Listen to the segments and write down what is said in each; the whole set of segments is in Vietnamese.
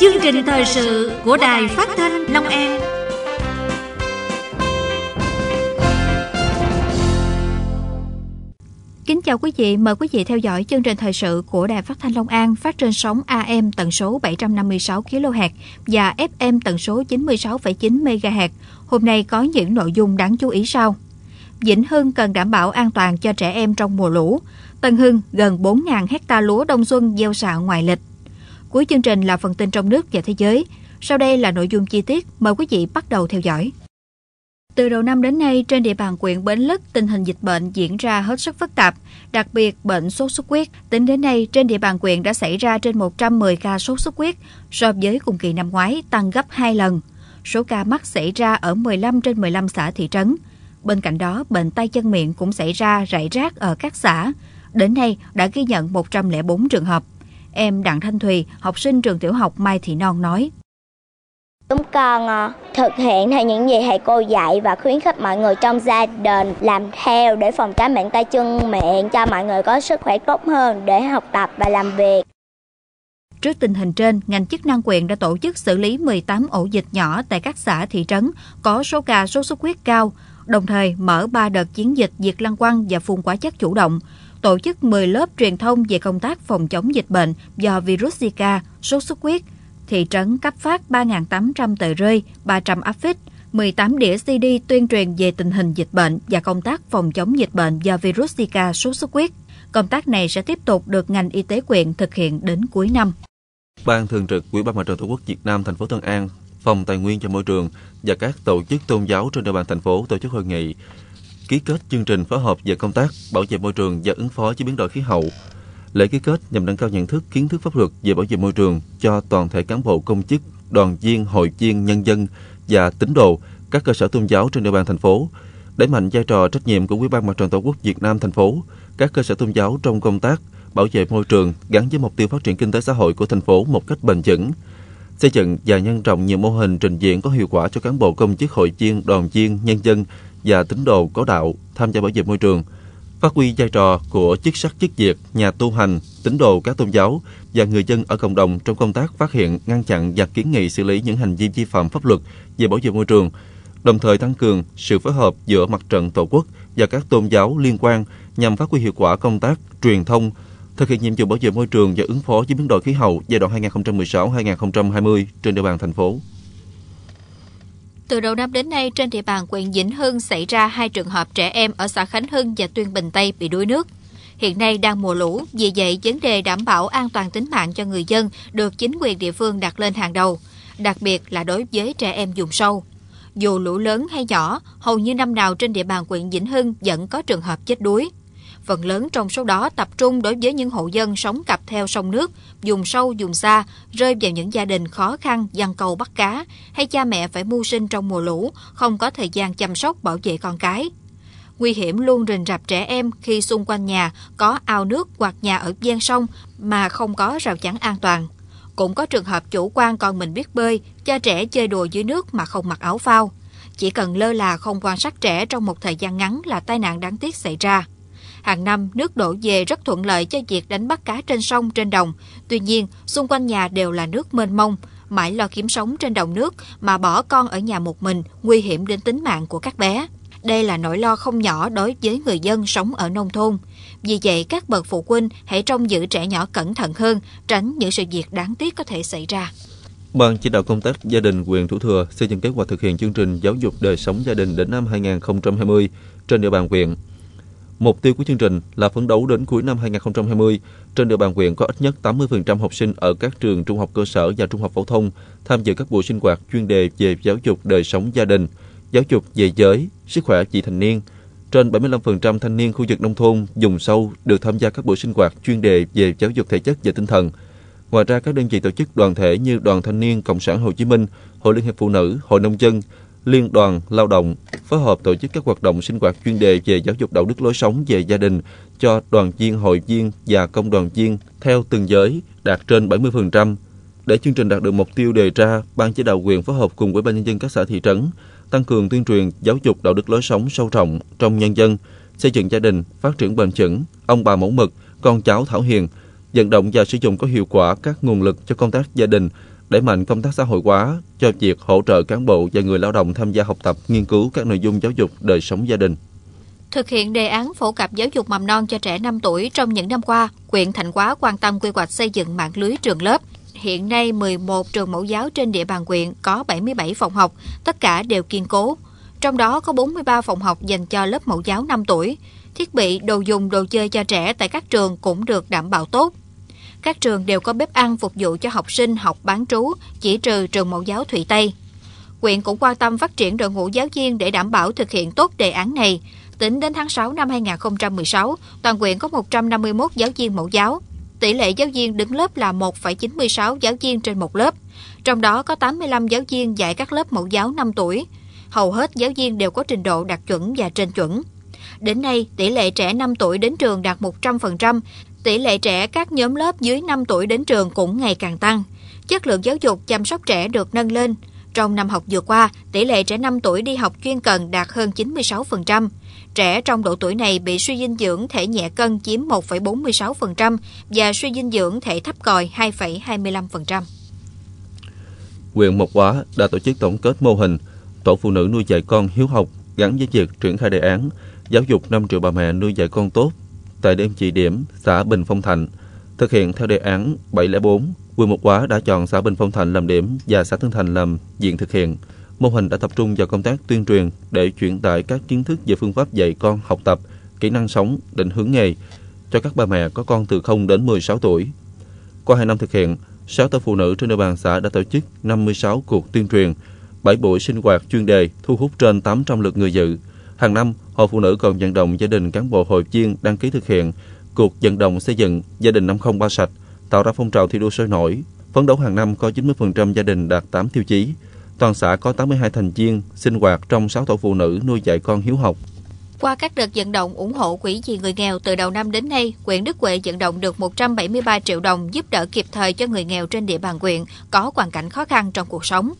chương trình thời sự của đài phát thanh long an Kính chào quý vị, mời quý vị theo dõi chương trình thời sự của Đài Phát thanh Long An phát trên sóng AM tần số 756 kHz và FM tần số 96,9 MHz. Hôm nay có những nội dung đáng chú ý sau. Vĩnh Hưng cần đảm bảo an toàn cho trẻ em trong mùa lũ. Tân Hưng gần 4.000 hecta lúa đông xuân gieo xạ ngoài lịch. Cuối chương trình là phần tin trong nước và thế giới. Sau đây là nội dung chi tiết. Mời quý vị bắt đầu theo dõi. Từ đầu năm đến nay, trên địa bàn huyện Bến Lức, tình hình dịch bệnh diễn ra hết sức phức tạp, đặc biệt bệnh sốt xuất huyết. Tính đến nay, trên địa bàn huyện đã xảy ra trên 110 ca sốt xuất huyết, so với cùng kỳ năm ngoái tăng gấp 2 lần. Số ca mắc xảy ra ở 15 trên 15 xã thị trấn. Bên cạnh đó, bệnh tay chân miệng cũng xảy ra rải rác ở các xã. Đến nay đã ghi nhận 104 trường hợp. Em Đặng Thanh Thùy, học sinh trường tiểu học Mai Thị Non nói. Chúng con ờ, thực hiện theo những gì thầy cô dạy và khuyến khích mọi người trong gia đình làm theo để phòng tránh bệnh tay chân miệng cho mọi người có sức khỏe tốt hơn để học tập và làm việc. Trước tình hình trên, ngành chức năng quyền đã tổ chức xử lý 18 ổ dịch nhỏ tại các xã thị trấn có số ca sốt xuất huyết cao, đồng thời mở 3 đợt chiến dịch diệt lăng quăng và phun hóa chất chủ động tổ chức 10 lớp truyền thông về công tác phòng chống dịch bệnh do virus Zika, sốt xuất huyết. Thị trấn cấp phát 3.800 tờ rơi, 300 áp phích, 18 đĩa CD tuyên truyền về tình hình dịch bệnh và công tác phòng chống dịch bệnh do virus Zika sốt xuất huyết. Công tác này sẽ tiếp tục được ngành y tế quyện thực hiện đến cuối năm. Ban thường trực Ủy ban Mặt trận Tổ quốc Việt Nam thành phố Tân An, Phòng Tài nguyên và Môi trường và các tổ chức tôn giáo trên địa bàn thành phố tổ chức hội nghị ký kết chương trình phối hợp về công tác bảo vệ môi trường và ứng phó với biến đổi khí hậu. Lễ ký kết nhằm nâng cao nhận thức, kiến thức pháp luật về bảo vệ môi trường cho toàn thể cán bộ công chức, đoàn viên, hội viên, nhân dân và tín đồ các cơ sở tôn giáo trên địa bàn thành phố, đẩy mạnh vai trò trách nhiệm của Ủy ban Mặt trận Tổ quốc Việt Nam thành phố, các cơ sở tôn giáo trong công tác bảo vệ môi trường gắn với mục tiêu phát triển kinh tế xã hội của thành phố một cách bền vững, xây dựng và nhân rộng nhiều mô hình trình diễn có hiệu quả cho cán bộ công chức hội viên, đoàn viên, nhân dân và tín đồ có đạo tham gia bảo vệ môi trường, phát huy vai trò của chức sắc chức việc, nhà tu hành, tín đồ các tôn giáo và người dân ở cộng đồng trong công tác phát hiện, ngăn chặn và kiến nghị xử lý những hành vi vi phạm pháp luật về bảo vệ môi trường, đồng thời tăng cường sự phối hợp giữa mặt trận tổ quốc và các tôn giáo liên quan nhằm phát huy hiệu quả công tác truyền thông, thực hiện nhiệm vụ bảo vệ môi trường và ứng phó với biến đổi khí hậu giai đoạn 2016-2020 trên địa bàn thành phố. Từ đầu năm đến nay, trên địa bàn quận Vĩnh Hưng xảy ra hai trường hợp trẻ em ở xã Khánh Hưng và Tuyên Bình Tây bị đuối nước. Hiện nay đang mùa lũ, vì vậy vấn đề đảm bảo an toàn tính mạng cho người dân được chính quyền địa phương đặt lên hàng đầu, đặc biệt là đối với trẻ em vùng sâu. Dù lũ lớn hay nhỏ, hầu như năm nào trên địa bàn quận Vĩnh Hưng vẫn có trường hợp chết đuối. Phần lớn trong số đó tập trung đối với những hộ dân sống cặp theo sông nước, dùng sâu, dùng xa, rơi vào những gia đình khó khăn, dằn cầu bắt cá, hay cha mẹ phải mưu sinh trong mùa lũ, không có thời gian chăm sóc bảo vệ con cái. Nguy hiểm luôn rình rập trẻ em khi xung quanh nhà có ao nước hoặc nhà ở gian sông mà không có rào chắn an toàn. Cũng có trường hợp chủ quan con mình biết bơi, cho trẻ chơi đùa dưới nước mà không mặc áo phao. Chỉ cần lơ là không quan sát trẻ trong một thời gian ngắn là tai nạn đáng tiếc xảy ra. Hàng năm, nước đổ về rất thuận lợi cho việc đánh bắt cá trên sông, trên đồng. Tuy nhiên, xung quanh nhà đều là nước mênh mông. Mãi lo kiếm sống trên đồng nước mà bỏ con ở nhà một mình, nguy hiểm đến tính mạng của các bé. Đây là nỗi lo không nhỏ đối với người dân sống ở nông thôn. Vì vậy, các bậc phụ huynh hãy trông giữ trẻ nhỏ cẩn thận hơn, tránh những sự việc đáng tiếc có thể xảy ra. Ban chỉ đạo công tác gia đình quyền Thủ Thừa xây dựng kế hoạch thực hiện chương trình giáo dục đời sống gia đình đến năm 2020 trên địa bàn huyện Mục tiêu của chương trình là phấn đấu đến cuối năm 2020, trên địa bàn huyện có ít nhất 80% học sinh ở các trường trung học cơ sở và trung học phổ thông tham dự các buổi sinh hoạt chuyên đề về giáo dục đời sống gia đình, giáo dục về giới, sức khỏe vị thành niên. Trên 75% thanh niên khu vực nông thôn, dùng sâu được tham gia các buổi sinh hoạt chuyên đề về giáo dục thể chất và tinh thần. Ngoài ra, các đơn vị tổ chức đoàn thể như Đoàn Thanh niên Cộng sản Hồ Chí Minh, Hội Liên hiệp Phụ nữ, Hội Nông dân Liên đoàn Lao động phối hợp tổ chức các hoạt động sinh hoạt chuyên đề về giáo dục đạo đức lối sống về gia đình cho đoàn viên, hội viên và công đoàn viên theo từng giới đạt trên 70%. Để chương trình đạt được mục tiêu đề ra, Ban chỉ đạo quyền phối hợp cùng với Ban nhân dân các xã thị trấn tăng cường tuyên truyền giáo dục đạo đức lối sống sâu rộng trong nhân dân, xây dựng gia đình, phát triển bền vững, ông bà mẫu mực, con cháu thảo hiền, vận động và sử dụng có hiệu quả các nguồn lực cho công tác gia đình, đẩy mạnh công tác xã hội hóa cho việc hỗ trợ cán bộ và người lao động tham gia học tập, nghiên cứu các nội dung giáo dục đời sống gia đình. Thực hiện đề án phổ cập giáo dục mầm non cho trẻ 5 tuổi trong những năm qua, huyện Thành Quá quan tâm quy hoạch xây dựng mạng lưới trường lớp. Hiện nay 11 trường mẫu giáo trên địa bàn huyện có 77 phòng học, tất cả đều kiên cố. Trong đó có 43 phòng học dành cho lớp mẫu giáo 5 tuổi. Thiết bị, đồ dùng, đồ chơi cho trẻ tại các trường cũng được đảm bảo tốt, các trường đều có bếp ăn phục vụ cho học sinh học bán trú, chỉ trừ trường mẫu giáo Thụy Tây. Quyện cũng quan tâm phát triển đội ngũ giáo viên để đảm bảo thực hiện tốt đề án này. Tính đến tháng 6 năm 2016, toàn quyện có 151 giáo viên mẫu giáo. Tỷ lệ giáo viên đứng lớp là 1,96 giáo viên trên một lớp. Trong đó có 85 giáo viên dạy các lớp mẫu giáo 5 tuổi. Hầu hết giáo viên đều có trình độ đạt chuẩn và trên chuẩn. Đến nay, tỷ lệ trẻ 5 tuổi đến trường đạt 100%, tỷ lệ trẻ các nhóm lớp dưới 5 tuổi đến trường cũng ngày càng tăng. Chất lượng giáo dục chăm sóc trẻ được nâng lên. Trong năm học vừa qua, tỷ lệ trẻ 5 tuổi đi học chuyên cần đạt hơn 96%. Trẻ trong độ tuổi này bị suy dinh dưỡng thể nhẹ cân chiếm 1,46% và suy dinh dưỡng thể thấp còi 2,25%. Huyện Mộc Hóa đã tổ chức tổng kết mô hình Tổ phụ nữ nuôi dạy con hiếu học gắn với việc triển khai đề án Giáo dục 5 triệu bà mẹ nuôi dạy con tốt tại đêm chỉ điểm xã Bình Phong Thạnh, thực hiện theo đề án 704, Quyền một Quá đã chọn xã Bình Phong Thạnh làm điểm và xã Tân Thành làm diện thực hiện. Mô hình đã tập trung vào công tác tuyên truyền để chuyển tải các kiến thức về phương pháp dạy con học tập, kỹ năng sống, định hướng nghề cho các bà mẹ có con từ 0 đến 16 tuổi. Qua 2 năm thực hiện, 6 tổ phụ nữ trên địa bàn xã đã tổ chức 56 cuộc tuyên truyền, 7 buổi sinh hoạt chuyên đề thu hút trên 800 lượt người dự. Hàng năm, Hội Phụ Nữ còn vận động gia đình cán bộ hội viên đăng ký thực hiện cuộc vận động xây dựng gia đình năm không 503 sạch, tạo ra phong trào thi đua sôi nổi. Phấn đấu hàng năm có 90% gia đình đạt 8 tiêu chí. Toàn xã có 82 thành viên sinh hoạt trong 6 tổ phụ nữ nuôi dạy con hiếu học. Qua các đợt vận động ủng hộ quỹ vì người nghèo từ đầu năm đến nay, huyện Đức Huệ vận động được 173 triệu đồng giúp đỡ kịp thời cho người nghèo trên địa bàn huyện có hoàn cảnh khó khăn trong cuộc sống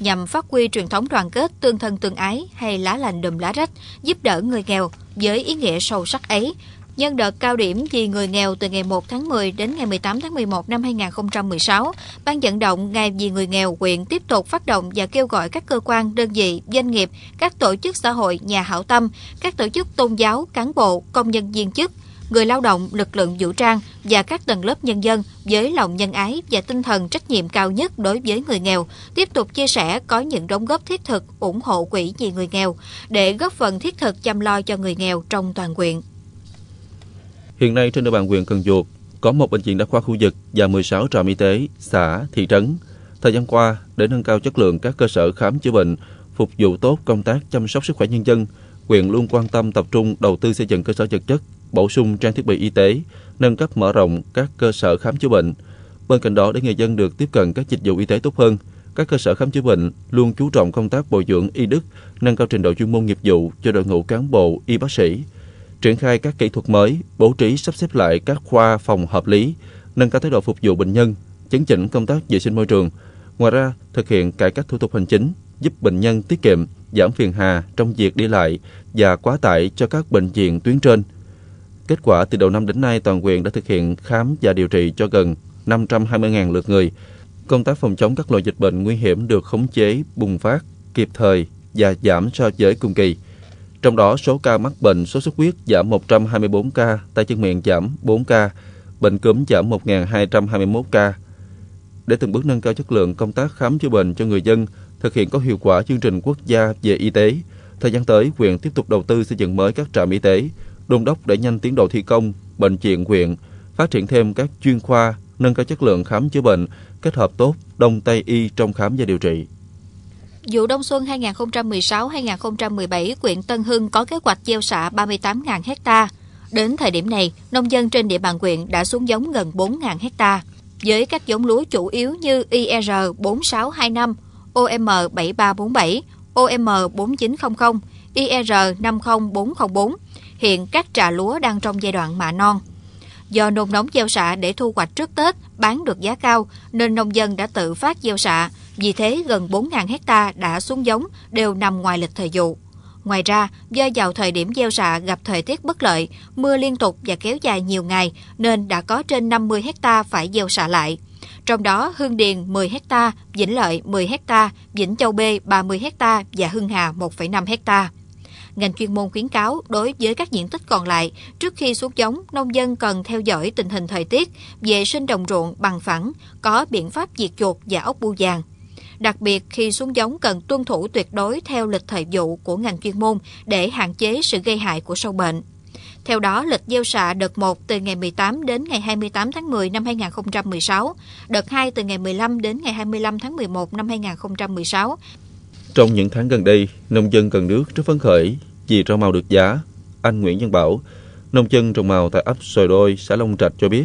nhằm phát huy truyền thống đoàn kết tương thân tương ái hay lá lành đùm lá rách, giúp đỡ người nghèo với ý nghĩa sâu sắc ấy. Nhân đợt cao điểm vì người nghèo từ ngày 1 tháng 10 đến ngày 18 tháng 11 năm 2016, Ban vận động Ngày vì người nghèo huyện tiếp tục phát động và kêu gọi các cơ quan, đơn vị, doanh nghiệp, các tổ chức xã hội, nhà hảo tâm, các tổ chức tôn giáo, cán bộ, công nhân viên chức – người lao động, lực lượng vũ trang và các tầng lớp nhân dân với lòng nhân ái và tinh thần trách nhiệm cao nhất đối với người nghèo, tiếp tục chia sẻ có những đóng góp thiết thực ủng hộ quỹ vì người nghèo để góp phần thiết thực chăm lo cho người nghèo trong toàn quyện. Hiện nay trên địa bàn huyện Cần Duộc có một bệnh viện đa khoa khu vực và 16 trạm y tế, xã, thị trấn. Thời gian qua, để nâng cao chất lượng các cơ sở khám chữa bệnh, phục vụ tốt công tác chăm sóc sức khỏe nhân dân, huyện luôn quan tâm tập trung đầu tư xây dựng cơ sở vật chất bổ sung trang thiết bị y tế, nâng cấp mở rộng các cơ sở khám chữa bệnh. Bên cạnh đó, để người dân được tiếp cận các dịch vụ y tế tốt hơn, các cơ sở khám chữa bệnh luôn chú trọng công tác bồi dưỡng y đức, nâng cao trình độ chuyên môn nghiệp vụ cho đội ngũ cán bộ y bác sĩ, triển khai các kỹ thuật mới, bố trí sắp xếp lại các khoa phòng hợp lý, nâng cao thái độ phục vụ bệnh nhân, chấn chỉnh công tác vệ sinh môi trường. Ngoài ra, thực hiện cải cách thủ tục hành chính, giúp bệnh nhân tiết kiệm, giảm phiền hà trong việc đi lại và quá tải cho các bệnh viện tuyến trên – Kết quả từ đầu năm đến nay, toàn quyền đã thực hiện khám và điều trị cho gần 520.000 lượt người. Công tác phòng chống các loại dịch bệnh nguy hiểm được khống chế, bùng phát, kịp thời và giảm so với cùng kỳ. Trong đó, số ca mắc bệnh sốt xuất huyết giảm 124 ca, tay chân miệng giảm 4 ca, bệnh cúm giảm 1.221 ca. Để từng bước nâng cao chất lượng công tác khám chữa bệnh cho người dân, thực hiện có hiệu quả chương trình quốc gia về y tế, thời gian tới, huyện tiếp tục đầu tư xây dựng mới các trạm y tế, đôn đốc đẩy nhanh tiến độ thi công, bệnh viện huyện, phát triển thêm các chuyên khoa, nâng cao chất lượng khám chữa bệnh, kết hợp tốt Đông Tây Y trong khám và điều trị. Vụ đông xuân 2016-2017, huyện Tân Hưng có kế hoạch gieo xạ 38.000 hecta. Đến thời điểm này, nông dân trên địa bàn huyện đã xuống giống gần 4.000 hecta với các giống lúa chủ yếu như IR 4625, OM 7347, OM 4900, IR 50404 hiện các trà lúa đang trong giai đoạn mạ non. Do nôn nóng gieo xạ để thu hoạch trước Tết, bán được giá cao, nên nông dân đã tự phát gieo xạ. Vì thế, gần 4.000 hecta đã xuống giống đều nằm ngoài lịch thời vụ. Ngoài ra, do vào thời điểm gieo xạ gặp thời tiết bất lợi, mưa liên tục và kéo dài nhiều ngày, nên đã có trên 50 hecta phải gieo xạ lại. Trong đó, Hương Điền 10 hecta, Vĩnh Lợi 10 hecta, Vĩnh Châu B 30 hecta và Hưng Hà 1,5 hecta. Ngành chuyên môn khuyến cáo đối với các diện tích còn lại, trước khi xuống giống, nông dân cần theo dõi tình hình thời tiết, vệ sinh đồng ruộng bằng phẳng, có biện pháp diệt chuột và ốc bu vàng. Đặc biệt khi xuống giống cần tuân thủ tuyệt đối theo lịch thời vụ của ngành chuyên môn để hạn chế sự gây hại của sâu bệnh. Theo đó, lịch gieo xạ đợt 1 từ ngày 18 đến ngày 28 tháng 10 năm 2016, đợt 2 từ ngày 15 đến ngày 25 tháng 11 năm 2016. Trong những tháng gần đây, nông dân cần nước rất phấn khởi gì rau màu được giá. Anh Nguyễn Văn Bảo, nông dân trồng màu tại ấp Sồi Đôi, xã Long Trạch cho biết,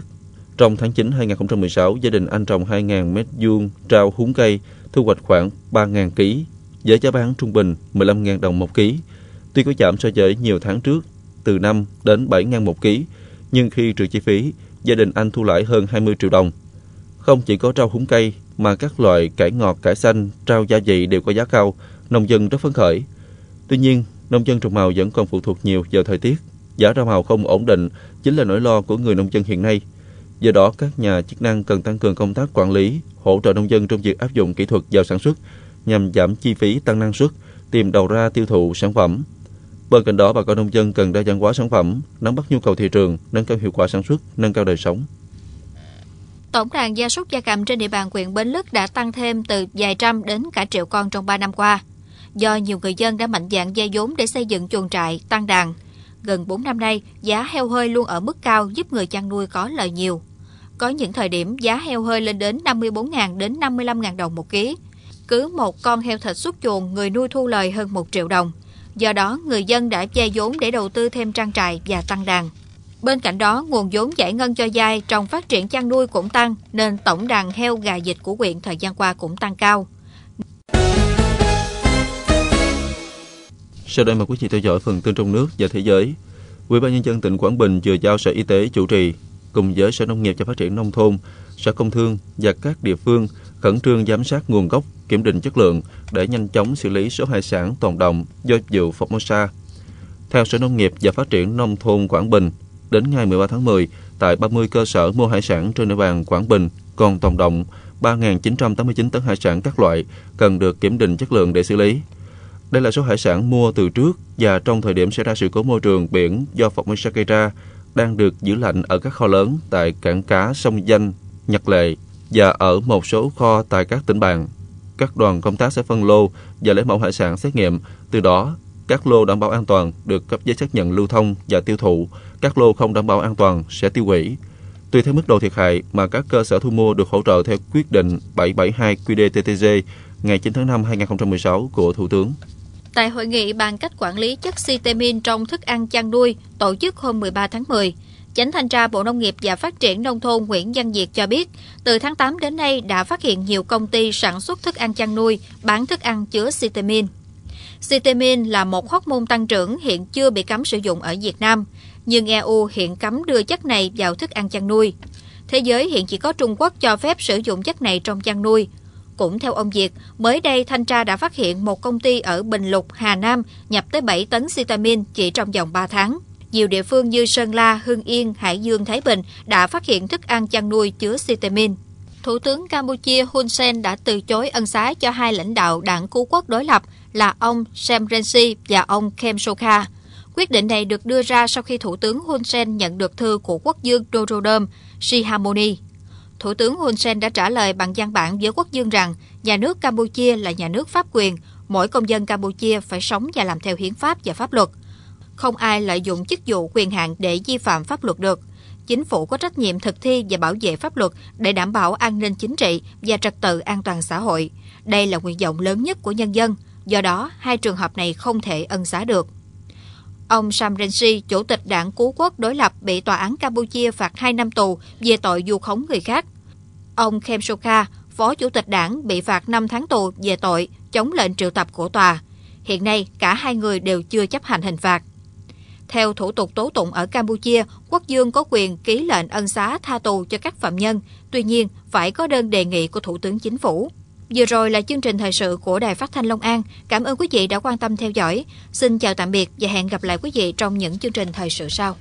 trong tháng 9 2016, gia đình anh trồng 2.000 m2 rau húng cây, thu hoạch khoảng 3.000 kg, giá giá bán trung bình 15.000 đồng một ký. Tuy có giảm so với nhiều tháng trước, từ 5 đến 7.000 một ký, nhưng khi trừ chi phí, gia đình anh thu lãi hơn 20 triệu đồng. Không chỉ có rau húng cây, mà các loại cải ngọt, cải xanh, rau gia vị đều có giá cao, nông dân rất phấn khởi. Tuy nhiên, nông dân trồng màu vẫn còn phụ thuộc nhiều vào thời tiết. Giá rau màu không ổn định chính là nỗi lo của người nông dân hiện nay. Do đó, các nhà chức năng cần tăng cường công tác quản lý, hỗ trợ nông dân trong việc áp dụng kỹ thuật vào sản xuất nhằm giảm chi phí tăng năng suất, tìm đầu ra tiêu thụ sản phẩm. Bên cạnh đó, bà con nông dân cần đa dạng hóa sản phẩm, nắm bắt nhu cầu thị trường, nâng cao hiệu quả sản xuất, nâng cao đời sống. Tổng đàn gia súc gia cầm trên địa bàn huyện Bến Lức đã tăng thêm từ vài trăm đến cả triệu con trong 3 năm qua do nhiều người dân đã mạnh dạn gia vốn để xây dựng chuồng trại, tăng đàn. Gần 4 năm nay, giá heo hơi luôn ở mức cao giúp người chăn nuôi có lợi nhiều. Có những thời điểm giá heo hơi lên đến 54.000 đến 55.000 đồng một ký. Cứ một con heo thịt xuất chuồng, người nuôi thu lời hơn 1 triệu đồng. Do đó, người dân đã gia vốn để đầu tư thêm trang trại và tăng đàn. Bên cạnh đó, nguồn vốn giải ngân cho dai trong phát triển chăn nuôi cũng tăng, nên tổng đàn heo gà dịch của huyện thời gian qua cũng tăng cao. Sau đây mời quý vị theo dõi phần tin trong nước và thế giới. Ủy ban nhân dân tỉnh Quảng Bình vừa giao Sở Y tế chủ trì cùng với Sở Nông nghiệp và Phát triển nông thôn, Sở Công thương và các địa phương khẩn trương giám sát nguồn gốc, kiểm định chất lượng để nhanh chóng xử lý số hải sản tồn động do vụ Formosa. Theo Sở Nông nghiệp và Phát triển nông thôn Quảng Bình, đến ngày 13 tháng 10, tại 30 cơ sở mua hải sản trên địa bàn Quảng Bình còn tồn động 3.989 tấn hải sản các loại cần được kiểm định chất lượng để xử lý. Đây là số hải sản mua từ trước và trong thời điểm xảy ra sự cố môi trường biển do Phật Mesa gây ra đang được giữ lạnh ở các kho lớn tại cảng cá Sông Danh, Nhật Lệ và ở một số kho tại các tỉnh bạn. Các đoàn công tác sẽ phân lô và lấy mẫu hải sản xét nghiệm, từ đó các lô đảm bảo an toàn được cấp giấy xác nhận lưu thông và tiêu thụ, các lô không đảm bảo an toàn sẽ tiêu hủy. Tùy theo mức độ thiệt hại mà các cơ sở thu mua được hỗ trợ theo quyết định 772 QDTTG ngày 9 tháng 5 2016 của Thủ tướng tại hội nghị bàn cách quản lý chất citamin trong thức ăn chăn nuôi tổ chức hôm 13 tháng 10. Chánh thanh tra Bộ Nông nghiệp và Phát triển Nông thôn Nguyễn Văn Diệt cho biết, từ tháng 8 đến nay đã phát hiện nhiều công ty sản xuất thức ăn chăn nuôi, bán thức ăn chứa citamin. Citamin là một môn tăng trưởng hiện chưa bị cấm sử dụng ở Việt Nam, nhưng EU hiện cấm đưa chất này vào thức ăn chăn nuôi. Thế giới hiện chỉ có Trung Quốc cho phép sử dụng chất này trong chăn nuôi, cũng theo ông Diệt, mới đây thanh tra đã phát hiện một công ty ở Bình Lục, Hà Nam nhập tới 7 tấn sitamin chỉ trong vòng 3 tháng. Nhiều địa phương như Sơn La, Hưng Yên, Hải Dương, Thái Bình đã phát hiện thức ăn chăn nuôi chứa sitamin. Thủ tướng Campuchia Hun Sen đã từ chối ân xá cho hai lãnh đạo đảng cứu quốc đối lập là ông Sam Rensi và ông Kem Sokha. Quyết định này được đưa ra sau khi Thủ tướng Hun Sen nhận được thư của quốc dương Dorodom Sihamoni. Thủ tướng Hun Sen đã trả lời bằng văn bản với quốc dương rằng nhà nước Campuchia là nhà nước pháp quyền, mỗi công dân Campuchia phải sống và làm theo hiến pháp và pháp luật. Không ai lợi dụng chức vụ quyền hạn để vi phạm pháp luật được. Chính phủ có trách nhiệm thực thi và bảo vệ pháp luật để đảm bảo an ninh chính trị và trật tự an toàn xã hội. Đây là nguyện vọng lớn nhất của nhân dân, do đó hai trường hợp này không thể ân xá được. Ông Sam Rensi, chủ tịch đảng cứu quốc đối lập bị tòa án Campuchia phạt 2 năm tù về tội du khống người khác. Ông Kem Sokha, phó chủ tịch đảng bị phạt 5 tháng tù về tội chống lệnh triệu tập của tòa. Hiện nay, cả hai người đều chưa chấp hành hình phạt. Theo thủ tục tố tụng ở Campuchia, quốc dương có quyền ký lệnh ân xá tha tù cho các phạm nhân, tuy nhiên phải có đơn đề nghị của Thủ tướng Chính phủ. Vừa rồi là chương trình thời sự của Đài Phát thanh Long An. Cảm ơn quý vị đã quan tâm theo dõi. Xin chào tạm biệt và hẹn gặp lại quý vị trong những chương trình thời sự sau.